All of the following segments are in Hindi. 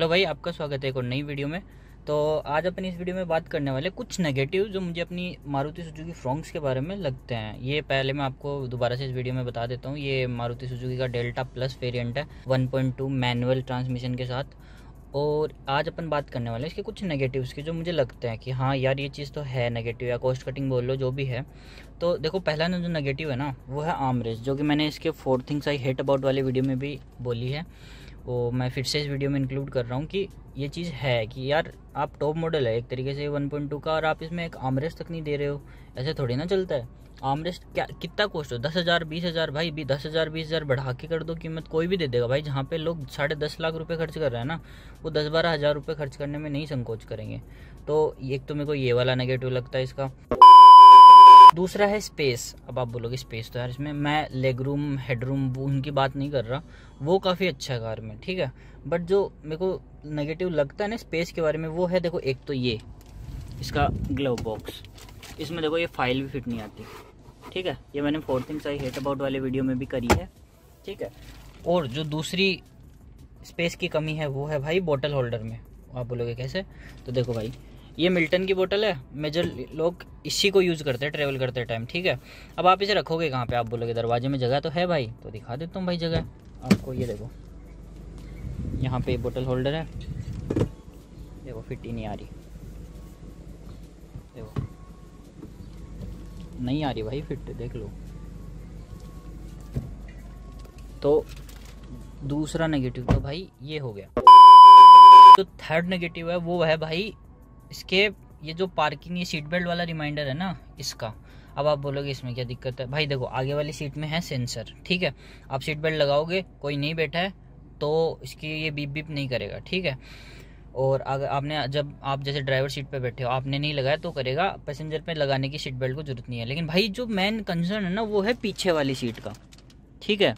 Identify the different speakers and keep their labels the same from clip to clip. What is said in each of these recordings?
Speaker 1: हेलो भाई आपका स्वागत है एक और नई वीडियो में तो आज अपन इस वीडियो में बात करने वाले कुछ नेगेटिव जो मुझे अपनी मारुति सुजुकी फ्रॉन्क्स के बारे में लगते हैं ये पहले मैं आपको दोबारा से इस वीडियो में बता देता हूँ ये मारुति सुजुकी का डेल्टा प्लस वेरिएंट है 1.2 मैनुअल ट्रांसमिशन के साथ और आज अपन बात करने वाले हैं इसके कुछ नेगेटिव्स की जो मुझे लगते हैं कि हाँ यार ये चीज़ तो है नेगेटिव या कॉस्ट कटिंग बोल लो जो भी है तो देखो पहला ना जो नेगेटिव है ना वो है आर्म रेस जो कि मैंने इसके four things I hate about वाले वीडियो में भी बोली है वो मैं फिर से इस वीडियो में इंक्लूड कर रहा हूँ कि ये चीज़ है कि यार आप टॉप मॉडल है एक तरीके से वन का और आप इसमें एक आमरेस तक नहीं दे रहे हो ऐसे थोड़ी ना चलता है आमरेस्ट क्या कितना कॉस्ट हो दस हज़ार बीस हज़ार भाई भी दस हज़ार बीस हज़ार बढ़ा के कर दो कीमत कोई भी दे देगा भाई जहाँ पे लोग साढ़े दस लाख रुपए खर्च कर रहे हैं ना वो दस बारह हज़ार रुपये खर्च करने में नहीं संकोच करेंगे तो एक तो मेरे को ये वाला नेगेटिव लगता है इसका दूसरा है स्पेस अब आप बोलोगे स्पेस तो यार इसमें मैं लेग रूम हेड रूम वो उनकी बात नहीं कर रहा वो काफ़ी अच्छा है कार में ठीक है बट जो मेरे को नेगेटिव लगता है ना स्पेस के बारे में वो है देखो एक तो ये इसका ग्लव बॉक्स इसमें देखो ये फाइल भी फिट नहीं आती ठीक है ये मैंने four things I hate about वाले वीडियो में भी करी है ठीक है और जो दूसरी स्पेस की कमी है वो है भाई बोटल होल्डर में आप बोलोगे कैसे तो देखो भाई ये मिल्टन की बोतल है मेजर लोग इसी को यूज़ करते हैं ट्रेवल करते टाइम ठीक है अब आप इसे रखोगे कहाँ पे आप बोलोगे दरवाजे में जगह तो है भाई तो दिखा देता हूँ भाई जगह आपको ये देखो यहाँ पे बोतल होल्डर है देखो फिट ही नहीं आ रही नहीं आ रही भाई फिट तो देख लो तो दूसरा नेगेटिव तो भाई ये हो गया जो तो थर्ड नेगेटिव है वो है भाई इसके ये जो पार्किंग ये सीट बेल्ट वाला रिमाइंडर है ना इसका अब आप बोलोगे इसमें क्या दिक्कत है भाई देखो आगे वाली सीट में है सेंसर ठीक है आप सीट बेल्ट लगाओगे कोई नहीं बैठा है तो इसकी ये बीप बीप नहीं करेगा ठीक है और अगर आपने जब आप जैसे ड्राइवर सीट पे बैठे हो आपने नहीं लगाया तो करेगा पैसेंजर पे लगाने की सीट बेल्ट को जरूरत नहीं है लेकिन भाई जो मेन कंसर्न है ना वो है पीछे वाली सीट का ठीक है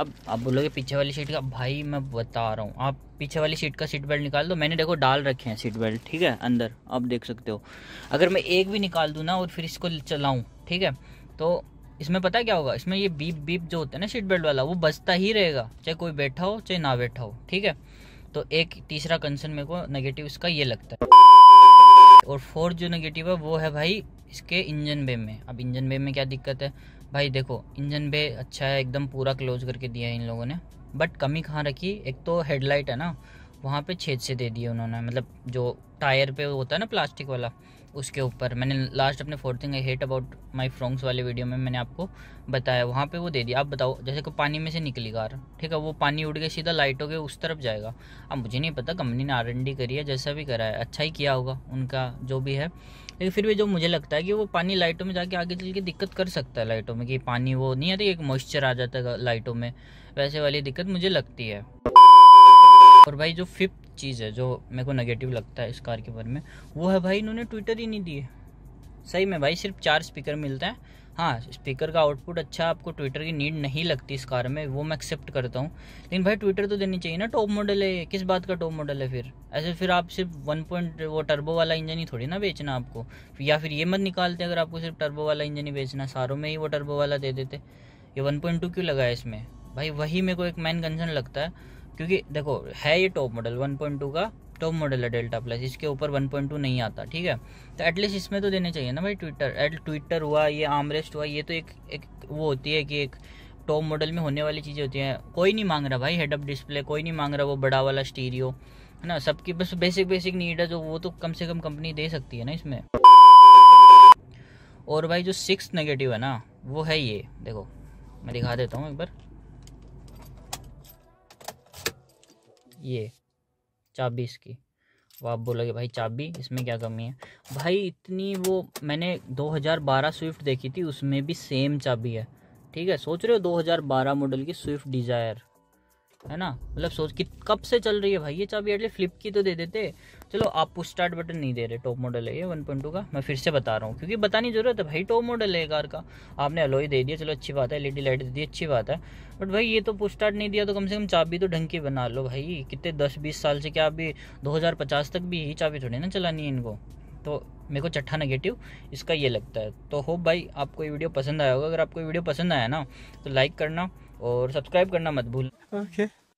Speaker 1: अब आप बोलोगे पीछे वाली सीट का भाई मैं बता रहा हूँ आप पीछे वाली सीट का सीट बेल्ट निकाल दो मैंने देखो डाल रखे हैं सीट बेल्ट ठीक है अंदर आप देख सकते हो अगर मैं एक भी निकाल दूँ ना और फिर इसको चलाऊँ ठीक है तो इसमें पता क्या होगा इसमें ये बीप बीप जो होता है ना सीट बेल्ट वाला वो बजता ही रहेगा चाहे कोई बैठा हो चाहे ना बैठा हो ठीक है तो एक तीसरा कंसर्न मेरे को नेगेटिव इसका ये लगता है और फोर्थ जो नेगेटिव है वो है भाई इसके इंजन बे में अब इंजन बे में क्या दिक्कत है भाई देखो इंजन बे अच्छा है एकदम पूरा क्लोज करके दिया है इन लोगों ने बट कमी कहाँ रखी एक तो हेडलाइट है ना वहाँ पे छेद से दे दिए उन्होंने मतलब जो टायर पे होता है ना प्लास्टिक वाला उसके ऊपर मैंने लास्ट अपने fourth thing hate about my Fronx वाले वीडियो में मैंने आपको बताया वहाँ पे वो दे दिया आप बताओ जैसे कोई पानी में से निकली कार ठीक है वो पानी उड़ के सीधा लाइटों के उस तरफ जाएगा अब मुझे नहीं पता कंपनी ने आर एन डी करी है जैसा भी करा है अच्छा ही किया होगा उनका जो भी है लेकिन फिर भी जो मुझे लगता है कि वो पानी लाइटों में जाके आगे चल के दिक्कत कर सकता है लाइटों में कि पानी वो नहीं आती तो एक मॉइस्चर आ जाता है लाइटों में वैसे वाली दिक्कत मुझे लगती है और भाई जो फिफ्थ चीज़ है जो मेरे को नेगेटिव लगता है इस कार के बारे में वो है भाई इन्होंने ट्विटर ही नहीं दिए सही में भाई सिर्फ चार स्पीकर मिलते हैं हाँ स्पीकर का आउटपुट अच्छा आपको ट्विटर की नीड नहीं लगती इस कार में वो मैं एक्सेप्ट करता हूँ लेकिन भाई ट्विटर तो देनी चाहिए ना टॉप मॉडल है किस बात का टॉप मॉडल है फिर ऐसे फिर आप सिर्फ वन पॉइंट वो टर्बो वाला इंजन ही थोड़ी ना बेचना आपको या फिर ये मत निकालते अगर आपको सिर्फ टर्बो वाला इंजन ही बेचना सारों में ही वो टर्बो वाला दे देते ये वन पॉइंट टू क्यों लगा है इसमें भाई वही मेरे को एक मैन कंसर्न लगता है क्योंकि देखो है ये टॉप मॉडल 1.2 का टॉप मॉडल है डेल्टा प्लस इसके ऊपर 1.2 नहीं आता ठीक है तो एटलीस्ट इसमें तो देने चाहिए ना भाई ट्विटर एट ट्विटर हुआ ये आमरेस्ट हुआ ये तो एक एक वो होती है कि एक टॉप मॉडल में होने वाली चीज़ें होती हैं कोई नहीं मांग रहा भाई हेड ऑफ डिस्प्ले कोई नहीं मांग रहा वो बड़ा वाला स्टीरियो है ना सबकी बस बेसिक बेसिक नीड है जो वो तो कम से कम कंपनी दे सकती है ना इसमें और भाई जो सिक्स नेगेटिव है ना वो है ये देखो मैं दिखा देता हूँ एक बार ये चाबी इसकी वो आप बोलोगे भाई चाबी इसमें क्या कमी है भाई इतनी वो मैंने 2012 स्विफ्ट देखी थी उसमें भी सेम चाबी है ठीक है सोच रहे हो 2012 मॉडल की स्विफ्ट डिज़ायर है ना मतलब सोच कि कब से चल रही है भाई ये चाबी एटली फ्लिप की तो दे देते चलो आप पुश स्टार्ट बटन नहीं दे रहे टॉप मॉडल है ये वन पॉइंट टू का मैं फिर से बता रहा हूँ क्योंकि बतानी जरूरत है भाई टॉप मॉडल है कार का आपने अलोई दे दिया चलो अच्छी बात है एलईडी लाइट दे दी अच्छी बात है बट भाई ये तो पुश स्टार्ट नहीं दिया तो कम से कम चाबी तो ढंग की बना लो भाई कितने दस बीस साल से क्या अभी दो हज़ार पचास तक भी यही चाबी थोड़ी ना चलानी है इनको तो मेरे को चट्ठा नेगेटिव इसका ये लगता है तो होप भाई आपको ये वीडियो पसंद आया होगा अगर आपको ये वीडियो पसंद आया ना तो लाइक करना और सब्सक्राइब करना मत भूल ओके okay.